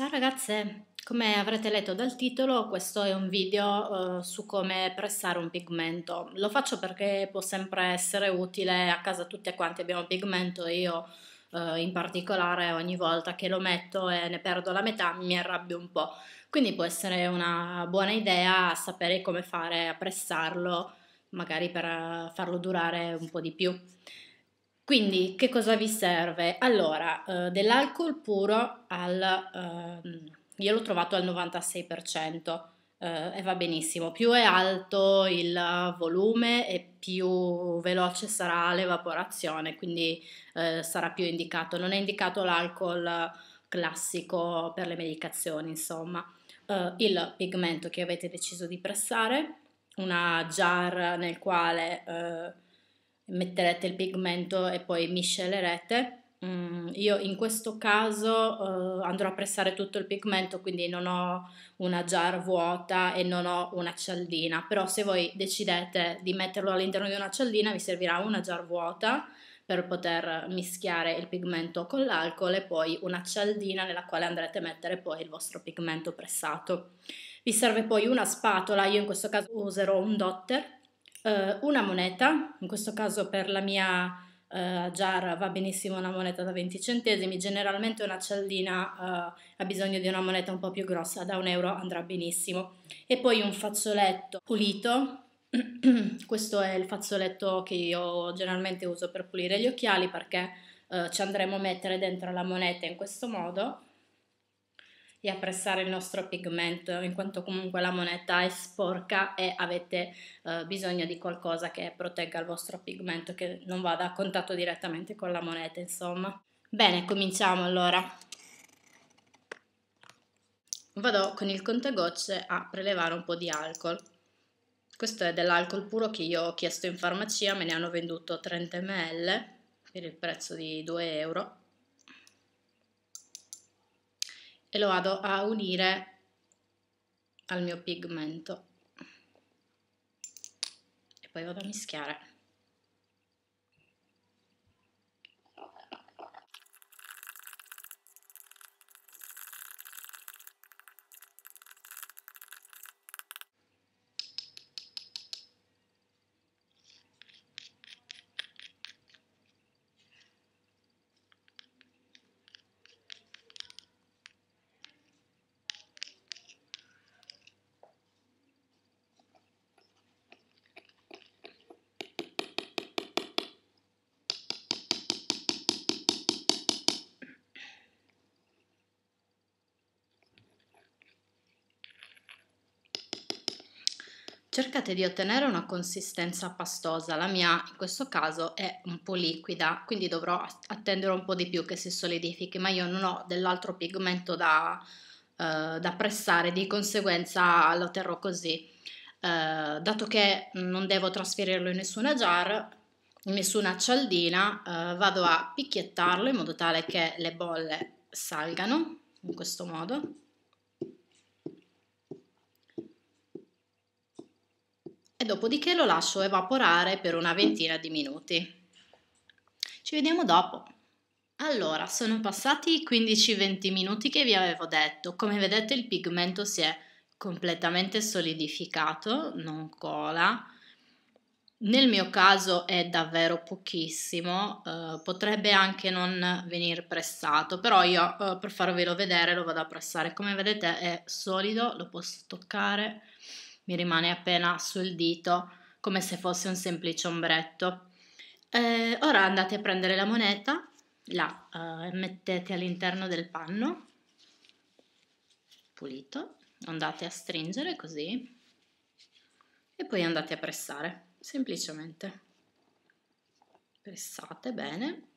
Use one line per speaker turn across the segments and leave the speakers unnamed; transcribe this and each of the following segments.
Ciao ragazze, come avrete letto dal titolo questo è un video eh, su come pressare un pigmento. Lo faccio perché può sempre essere utile, a casa tutti quanti abbiamo pigmento io eh, in particolare ogni volta che lo metto e ne perdo la metà mi arrabbio un po'. Quindi può essere una buona idea sapere come fare a pressarlo, magari per eh, farlo durare un po' di più. Quindi che cosa vi serve? Allora, eh, dell'alcol puro al, eh, io l'ho trovato al 96% eh, e va benissimo, più è alto il volume e più veloce sarà l'evaporazione, quindi eh, sarà più indicato, non è indicato l'alcol classico per le medicazioni, insomma. Eh, il pigmento che avete deciso di pressare, una jar nel quale eh, metterete il pigmento e poi miscelerete. Mm, io in questo caso uh, andrò a pressare tutto il pigmento, quindi non ho una jar vuota e non ho una cialdina, però se voi decidete di metterlo all'interno di una cialdina vi servirà una jar vuota per poter mischiare il pigmento con l'alcol e poi una cialdina nella quale andrete a mettere poi il vostro pigmento pressato. Vi serve poi una spatola, io in questo caso userò un dotter eh, una moneta, in questo caso per la mia eh, jar va benissimo una moneta da 20 centesimi, generalmente una cialdina eh, ha bisogno di una moneta un po' più grossa, da un euro andrà benissimo. E poi un fazzoletto pulito, questo è il fazzoletto che io generalmente uso per pulire gli occhiali perché eh, ci andremo a mettere dentro la moneta in questo modo di apprezzare il nostro pigmento, in quanto comunque la moneta è sporca e avete eh, bisogno di qualcosa che protegga il vostro pigmento, che non vada a contatto direttamente con la moneta, insomma. Bene, cominciamo allora. Vado con il contagocce a prelevare un po' di alcol. Questo è dell'alcol puro che io ho chiesto in farmacia, me ne hanno venduto 30 ml per il prezzo di 2 euro e lo vado a unire al mio pigmento e poi vado a mischiare cercate di ottenere una consistenza pastosa, la mia in questo caso è un po' liquida, quindi dovrò attendere un po' di più che si solidifichi, ma io non ho dell'altro pigmento da, eh, da pressare, di conseguenza lo terrò così. Eh, dato che non devo trasferirlo in nessuna jar, in nessuna cialdina, eh, vado a picchiettarlo in modo tale che le bolle salgano in questo modo e dopodiché lo lascio evaporare per una ventina di minuti. Ci vediamo dopo. Allora, sono passati i 15-20 minuti che vi avevo detto. Come vedete il pigmento si è completamente solidificato, non cola. Nel mio caso è davvero pochissimo, eh, potrebbe anche non venire pressato, però io eh, per farvelo vedere lo vado a pressare. Come vedete è solido, lo posso toccare mi rimane appena sul dito come se fosse un semplice ombretto. Eh, ora andate a prendere la moneta, la eh, mettete all'interno del panno pulito, andate a stringere così e poi andate a pressare, semplicemente. Pressate bene.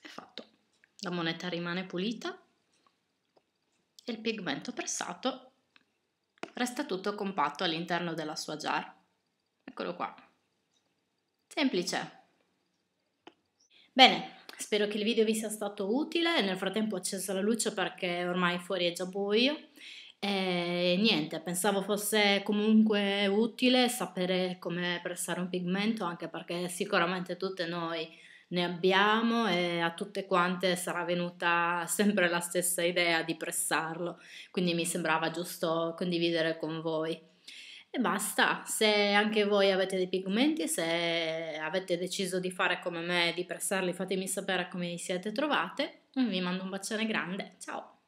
È fatto. La moneta rimane pulita e il pigmento pressato resta tutto compatto all'interno della sua jar. Eccolo qua. Semplice. Bene, spero che il video vi sia stato utile. Nel frattempo ho acceso la luce perché ormai fuori è già buio. E niente, pensavo fosse comunque utile sapere come pressare un pigmento, anche perché sicuramente tutte noi ne abbiamo e a tutte quante sarà venuta sempre la stessa idea di pressarlo, quindi mi sembrava giusto condividere con voi. E basta, se anche voi avete dei pigmenti, se avete deciso di fare come me, di pressarli, fatemi sapere come vi siete trovate. Vi mando un bacione grande, ciao!